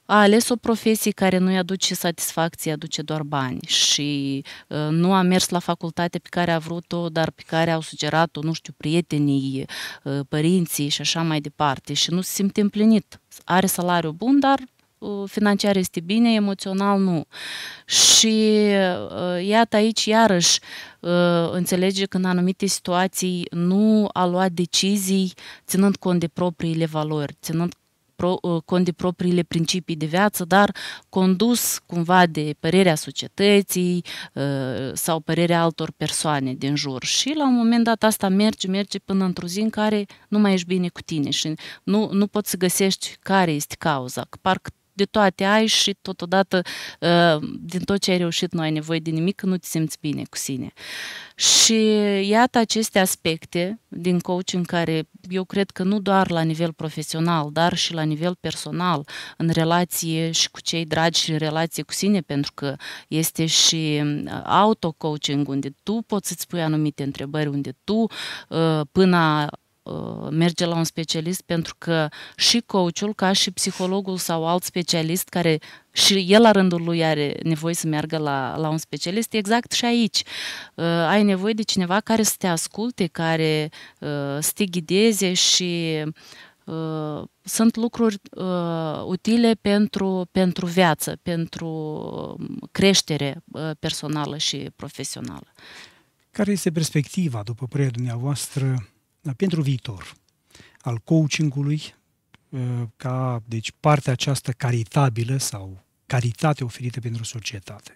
Speaker 3: a ales o profesie care nu-i aduce satisfacție, aduce doar bani și uh, nu a mers la facultate pe care a vrut-o, dar pe care au sugerat-o, nu știu, prietenii, uh, părinții și așa mai departe și nu se simte împlinit. Are salariu bun, dar financiar este bine, emoțional nu. Și uh, iată aici iarăși uh, înțelege că în anumite situații nu a luat decizii ținând cont de propriile valori, ținând uh, cont de propriile principii de viață, dar condus cumva de părerea societății sau părerea altor persoane din jur. Și la un moment dat asta merge, merge până într-o zi în care nu mai ești bine cu tine și nu, nu poți să găsești care este cauza. Parcă de toate ai și totodată ă, din tot ce ai reușit nu ai nevoie de nimic, nu te simți bine cu sine. Și iată aceste aspecte din coaching care eu cred că nu doar la nivel profesional, dar și la nivel personal, în relație și cu cei dragi și în relație cu sine, pentru că este și ă, auto-coaching unde tu poți să-ți pui anumite întrebări, unde tu ă, până Uh, merge la un specialist pentru că și coachul, ca și psihologul sau alt specialist care și el la rândul lui are nevoie să meargă la, la un specialist, exact și aici. Uh, ai nevoie de cineva care să te asculte, care uh, să te ghideze și uh, sunt lucruri uh, utile pentru, pentru viață, pentru creștere uh, personală și profesională.
Speaker 1: Care este perspectiva, după părerea dumneavoastră, da, pentru viitor, al coachingului, ă, ca deci partea aceasta caritabilă sau caritate oferită pentru societate.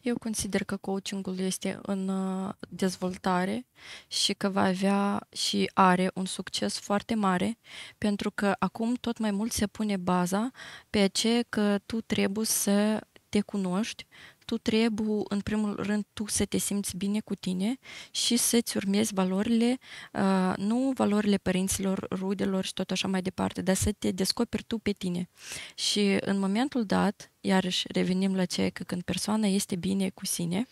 Speaker 2: Eu consider că coachingul este în ă, dezvoltare și că va avea și are un succes foarte mare, pentru că acum tot mai mult se pune baza pe ce că tu trebuie să te cunoști, tu trebuie, în primul rând, tu să te simți bine cu tine și să-ți urmezi valorile, uh, nu valorile părinților, rudelor și tot așa mai departe, dar să te descoperi tu pe tine. Și în momentul dat, iarăși revenim la ceea că când persoana este bine cu sine,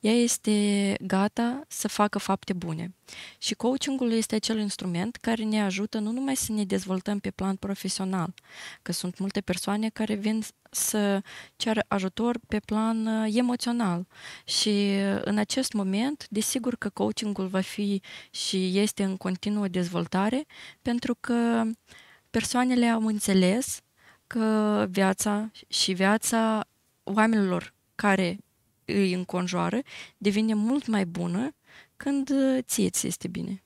Speaker 2: ea este gata să facă fapte bune. Și coachingul este acel instrument care ne ajută nu numai să ne dezvoltăm pe plan profesional, că sunt multe persoane care vin să ceară ajutor pe plan uh, emoțional. Și uh, în acest moment, desigur că coachingul va fi și este în continuă dezvoltare, pentru că persoanele au înțeles că viața și viața oamenilor care îi înconjoară devine mult mai bună când uh, ție ți este bine.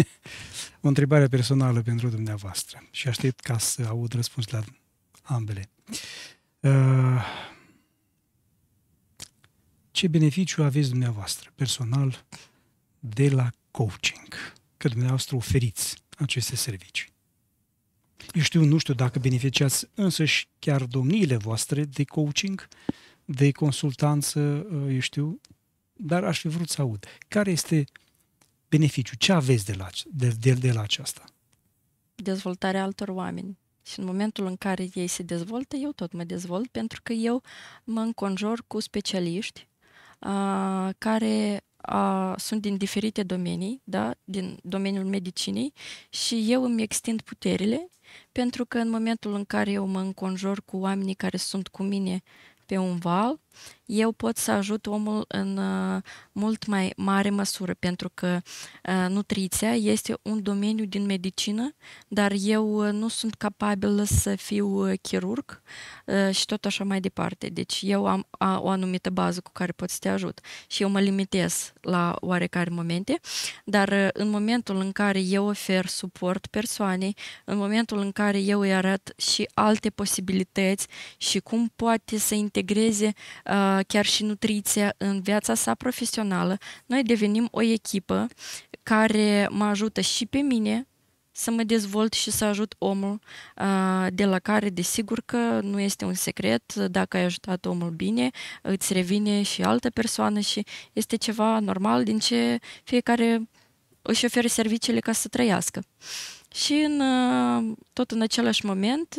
Speaker 1: o întrebare personală pentru dumneavoastră și aștept ca să aud răspuns la ambele. Uh, ce beneficiu aveți dumneavoastră personal de la coaching? Că dumneavoastră oferiți aceste servicii. Eu știu, nu știu dacă beneficiați însăși chiar domniile voastre de coaching, de consultanță, eu știu, dar aș fi vrut să aud. Care este beneficiul? Ce aveți de la, de, de, de la aceasta?
Speaker 2: Dezvoltarea altor oameni. Și în momentul în care ei se dezvoltă, eu tot mă dezvolt, pentru că eu mă înconjor cu specialiști uh, care uh, sunt din diferite domenii, da? din domeniul medicinii, și eu îmi extind puterile pentru că în momentul în care eu mă înconjor cu oamenii care sunt cu mine pe um val eu pot să ajut omul în uh, mult mai mare măsură, pentru că uh, nutriția este un domeniu din medicină, dar eu uh, nu sunt capabilă să fiu chirurg și tot așa mai departe. Deci eu am o anumită bază cu care pot să te ajut și eu mă limitez la oarecare momente, dar în momentul în care eu ofer suport persoanei, în momentul în care eu îi arăt și alte posibilități și cum poate să integreze chiar și nutriția, în viața sa profesională, noi devenim o echipă care mă ajută și pe mine să mă dezvolt și să ajut omul, de la care, desigur că nu este un secret, dacă ai ajutat omul bine, îți revine și altă persoană și este ceva normal din ce fiecare își oferă serviciile ca să trăiască. Și în, tot în același moment,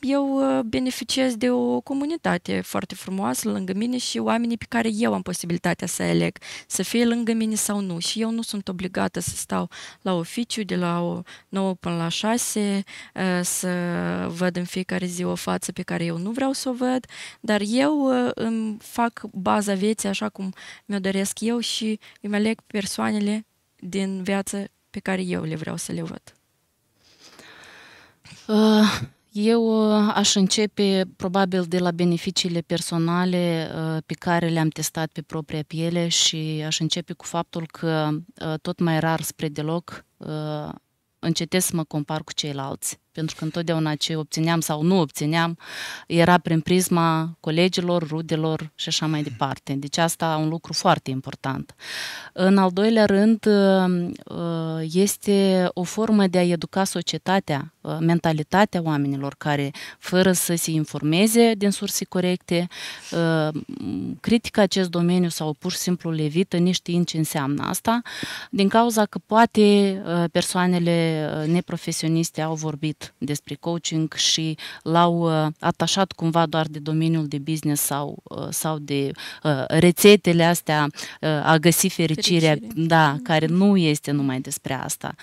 Speaker 2: eu uh, beneficiez de o comunitate foarte frumoasă lângă mine și oamenii pe care eu am posibilitatea să aleg, să fie lângă mine sau nu. Și eu nu sunt obligată să stau la oficiu de la 9 până la 6, uh, să văd în fiecare zi o față pe care eu nu vreau să o văd, dar eu uh, îmi fac baza vieții așa cum mi-o doresc eu și îmi aleg persoanele din viață pe care eu le vreau să le văd.
Speaker 3: Uh, eu uh, aș începe probabil de la beneficiile personale uh, pe care le-am testat pe propria piele și aș începe cu faptul că uh, tot mai rar spre deloc încetez să mă compar cu ceilalți. Pentru că întotdeauna ce obțineam sau nu obțineam era prin prisma colegilor, rudelor și așa mai departe. Deci asta e un lucru foarte important. În al doilea rând, este o formă de a educa societatea Uh, mentalitatea oamenilor care, fără să se informeze din surse corecte, uh, critică acest domeniu sau pur și simplu le evită, neștiind ce înseamnă asta, din cauza că poate uh, persoanele neprofesioniste au vorbit despre coaching și l-au atașat cumva doar de domeniul de business sau, sau de rețetele astea a găsi fericirea, Fericire. da, care mhm. nu este numai despre asta.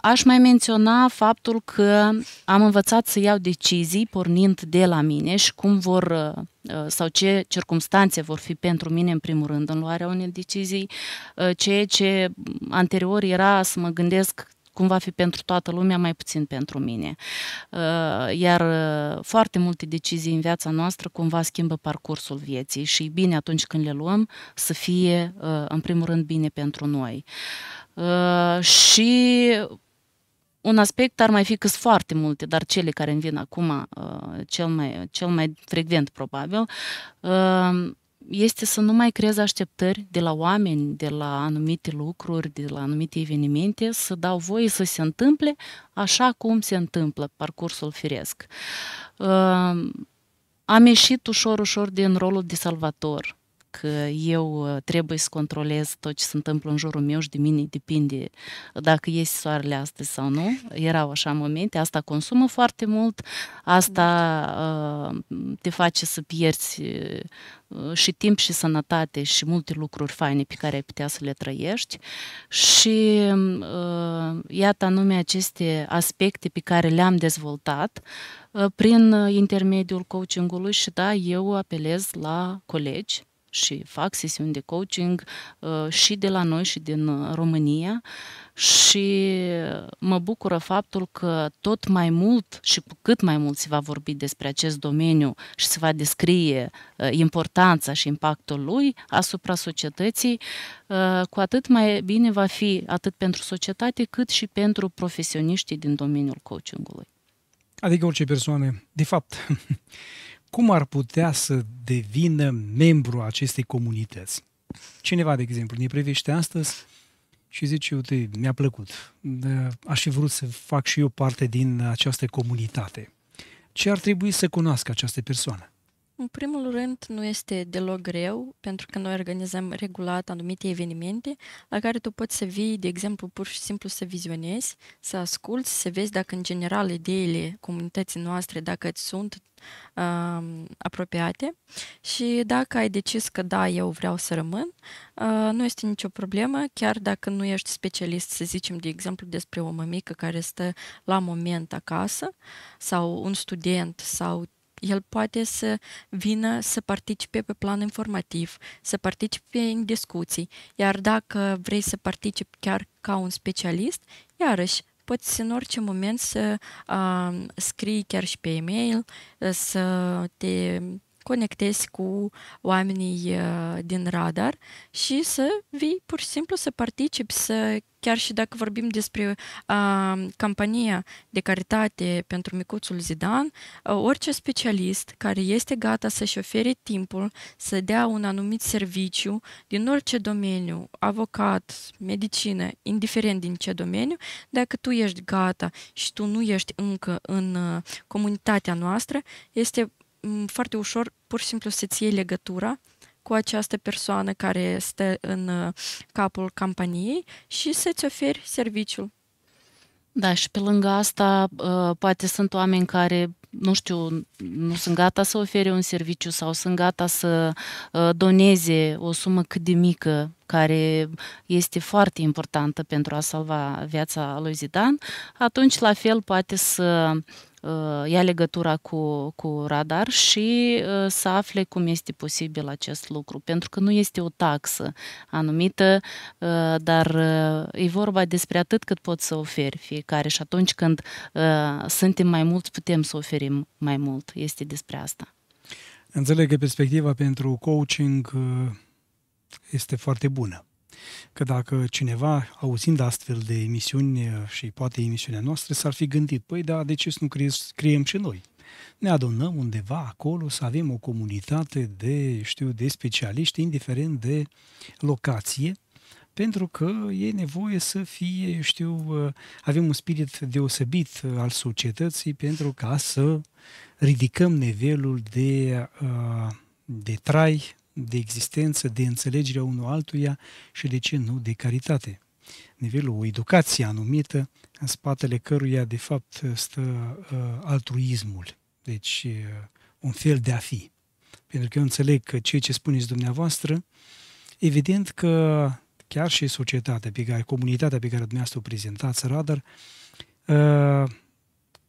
Speaker 3: Aș mai menționa faptul pentru că am învățat să iau decizii pornind de la mine și cum vor uh, uh, sau ce circumstanțe vor fi pentru mine în primul rând în luarea unei decizii, uh, ceea ce anterior era să mă gândesc cum va fi pentru toată lumea, mai puțin pentru mine. Iar foarte multe decizii în viața noastră cumva schimbă parcursul vieții și e bine atunci când le luăm să fie, în primul rând, bine pentru noi. Și un aspect ar mai fi că sunt foarte multe, dar cele care îmi vin acum uh, cel mai, cel mai frecvent probabil, uh, este să nu mai creez așteptări de la oameni, de la anumite lucruri, de la anumite evenimente, să dau voie să se întâmple așa cum se întâmplă parcursul firesc. Uh, am ieșit ușor, ușor din rolul de salvator că eu uh, trebuie să controlez tot ce se întâmplă în jurul meu și de mine depinde dacă iese soarele astăzi sau nu. Erau așa momente, asta consumă foarte mult, asta uh, te face să pierzi uh, și timp și sănătate și multe lucruri faine pe care ai putea să le trăiești și uh, iată anume aceste aspecte pe care le-am dezvoltat prin intermediul coachingului și da, eu apelez la colegi și fac sesiuni de coaching uh, și de la noi și din uh, România și mă bucură faptul că tot mai mult și cu cât mai mult se va vorbi despre acest domeniu și se va descrie uh, importanța și impactul lui asupra societății, cu atât mai bine va fi atât pentru societate cât și pentru profesioniștii din domeniul coachingului.
Speaker 1: Adică orice persoană, de fapt, cum ar putea să devină membru acestei comunități? Cineva, de exemplu, ne privește astăzi și zice, uite, mi-a plăcut, aș fi vrut să fac și eu parte din această comunitate. Ce ar trebui să cunoască această persoană?
Speaker 2: În primul rând, nu este deloc greu, pentru că noi organizăm regulat anumite evenimente la care tu poți să vii, de exemplu, pur și simplu să vizionezi, să asculți, să vezi dacă, în general, ideile comunității noastre, dacă îți sunt apropiate și dacă ai decis că da, eu vreau să rămân, uh, nu este nicio problemă, chiar dacă nu ești specialist, să zicem, de exemplu, despre o mămică care stă la moment acasă sau un student sau el poate să vină să participe pe plan informativ, să participe în discuții, iar dacă vrei să participi chiar ca un specialist, iarăși poți în orice moment să uh, scrii chiar și pe e-mail, să te conectezi cu oamenii uh, din radar și să vii pur și simplu să participi, să chiar și dacă vorbim despre uh, campania de caritate pentru micuțul Zidan, uh, orice specialist care este gata să-și ofere timpul să dea un anumit serviciu din orice domeniu, avocat, medicină, indiferent din ce domeniu, dacă tu ești gata și tu nu ești încă în uh, comunitatea noastră, este foarte ușor pur și simplu să-ți iei legătura cu această persoană care stă în uh, capul companiei și să-ți oferi serviciul.
Speaker 3: Da, și pe lângă asta, uh, poate sunt oameni care nu știu, nu sunt gata să ofere un serviciu sau sunt gata să uh, doneze o sumă cât de mică care este foarte importantă pentru a salva viața lui Zidan, atunci la fel poate să Uh, ia legătura cu, cu radar și uh, să afle cum este posibil acest lucru, pentru că nu este o taxă anumită, uh, dar e vorba despre atât cât pot să oferi fiecare și atunci când suntem mai mulți putem să oferim mai mult. Este despre asta.
Speaker 1: Înțeleg că perspectiva pentru coaching este foarte bună că dacă cineva, auzind astfel de emisiuni uh, și poate emisiunea noastră, s-ar fi gândit, păi da, de ce să nu creăm și noi? ne adunăm undeva acolo să avem o comunitate de, știu, de specialiști, indiferent de locație, pentru că e nevoie să fie, știu, uh, avem un spirit deosebit uh, al societății pentru ca să ridicăm nivelul de, de trai de existență, de înțelegerea unul altuia și, de ce nu, de caritate. Nivelul, o educație anumită, în spatele căruia, de fapt, stă uh, altruismul, deci uh, un fel de a fi. Pentru că eu înțeleg că ceea ce spuneți dumneavoastră, evident că chiar și societatea pe care, comunitatea pe care dumneavoastră o prezentați, Radar, uh,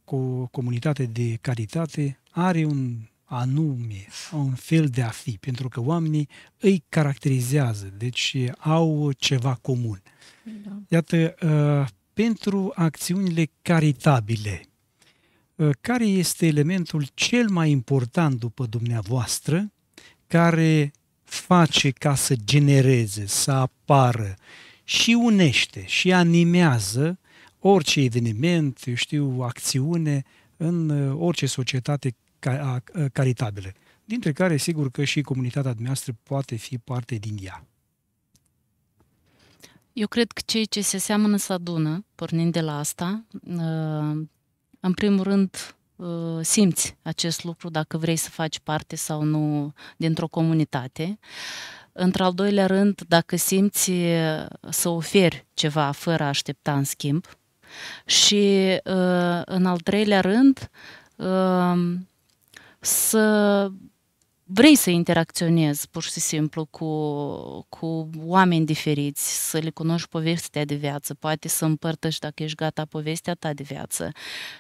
Speaker 1: cu comunitate de caritate, are un anume, un fel de a fi, pentru că oamenii îi caracterizează, deci au ceva comun. Da. Iată, uh, pentru acțiunile caritabile, uh, care este elementul cel mai important după dumneavoastră, care face ca să genereze, să apară și unește și animează orice eveniment, eu știu, acțiune în uh, orice societate caritabile, dintre care sigur că și comunitatea dumneavoastră poate fi parte din ea.
Speaker 3: Eu cred că cei ce se seamănă să adună, pornind de la asta. Ă, în primul rând, ă, simți acest lucru dacă vrei să faci parte sau nu dintr-o comunitate. Într-al doilea rând, dacă simți să oferi ceva fără a aștepta în schimb. Și ă, în al treilea rând, să vrei să interacționezi pur și simplu cu, cu oameni diferiți, să le cunoști povestea de viață, poate să împărtăși dacă ești gata povestea ta de viață.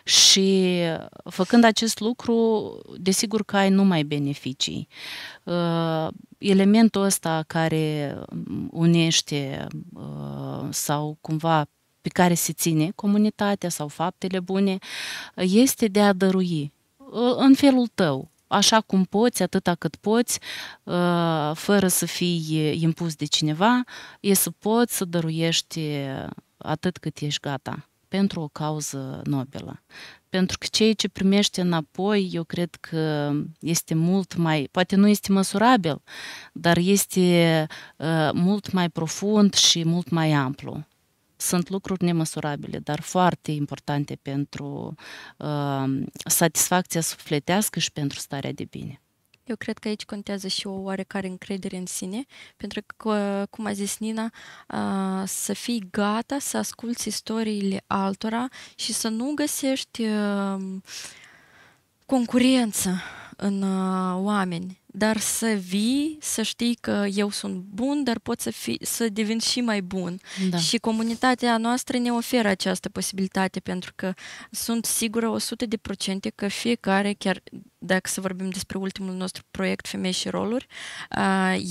Speaker 3: Și făcând acest lucru, desigur că ai numai beneficii. Uh, elementul ăsta care unește uh, sau cumva pe care se ține comunitatea sau faptele bune, este de a dărui în felul tău, așa cum poți, atâta cât poți, ă, fără să fii impus de cineva, e să poți să dăruiești atât cât ești gata pentru o cauză nobilă. Pentru că ceea ce primește înapoi, eu cred că este mult mai, poate nu este măsurabil, dar este uh, mult mai profund și mult mai amplu sunt lucruri nemăsurabile, dar foarte importante pentru uh, satisfacția sufletească și pentru starea de bine.
Speaker 2: Eu cred că aici contează și o oarecare încredere în sine, pentru că, cum a zis Nina, uh, să fii gata să asculți istoriile altora și să nu găsești uh, concurență în uh, oameni dar să vii, să știi că eu sunt bun, dar pot să, fi, să devin și mai bun. Da. Și comunitatea noastră ne oferă această posibilitate, pentru că sunt sigură 100% că fiecare, chiar dacă să vorbim despre ultimul nostru proiect Femei și Roluri,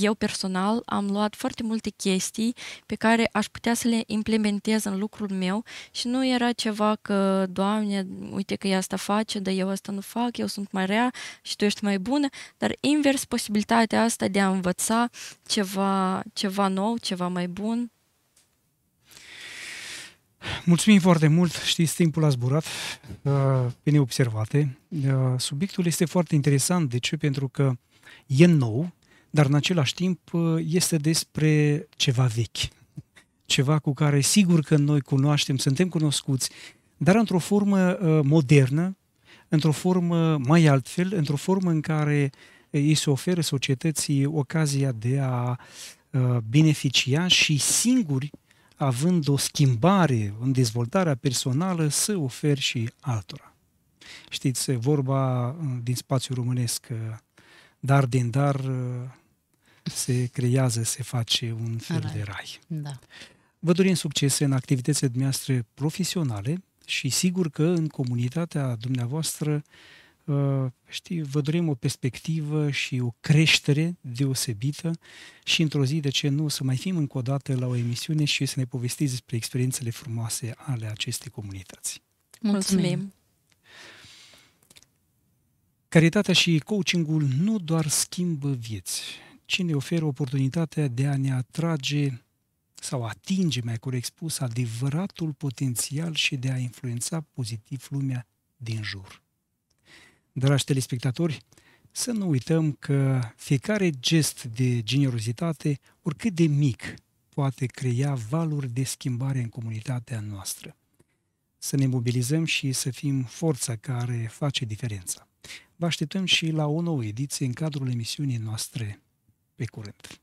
Speaker 2: eu personal am luat foarte multe chestii pe care aș putea să le implementez în lucrul meu și nu era ceva că, Doamne, uite că ea asta face, dar eu asta nu fac, eu sunt mai rea și tu ești mai bună, dar invers invers posibilitatea asta de a învăța ceva, ceva nou, ceva mai bun.
Speaker 1: Mulțumim foarte mult, știți, timpul a zburat, pe uh, observate. Uh, subiectul este foarte interesant, de ce? Pentru că e nou, dar în același timp uh, este despre ceva vechi, ceva cu care sigur că noi cunoaștem, suntem cunoscuți, dar într-o formă modernă, într-o formă mai altfel, într-o formă în care ei se oferă societății ocazia de a uh, beneficia și singuri, având o schimbare în dezvoltarea personală, să oferi și altora. Știți, vorba uh, din spațiul românesc, uh, dar din dar se creează, se face un fel rai. de rai. Da. Vă dorim succes în activitățile dumneavoastră profesionale și sigur că în comunitatea dumneavoastră Uh, știi, vă dorim o perspectivă și o creștere deosebită și într-o zi, de ce nu, să mai fim încă o dată la o emisiune și să ne povestiți despre experiențele frumoase ale acestei comunități. Mulțumim! Caritatea și coachingul nu doar schimbă vieți, ci ne oferă oportunitatea de a ne atrage sau atinge, mai corect spus, adevăratul potențial și de a influența pozitiv lumea din jur dragi telespectatori, să nu uităm că fiecare gest de generozitate, oricât de mic, poate crea valuri de schimbare în comunitatea noastră. Să ne mobilizăm și să fim forța care face diferența. Vă așteptăm și la o nouă ediție în cadrul emisiunii noastre pe curând.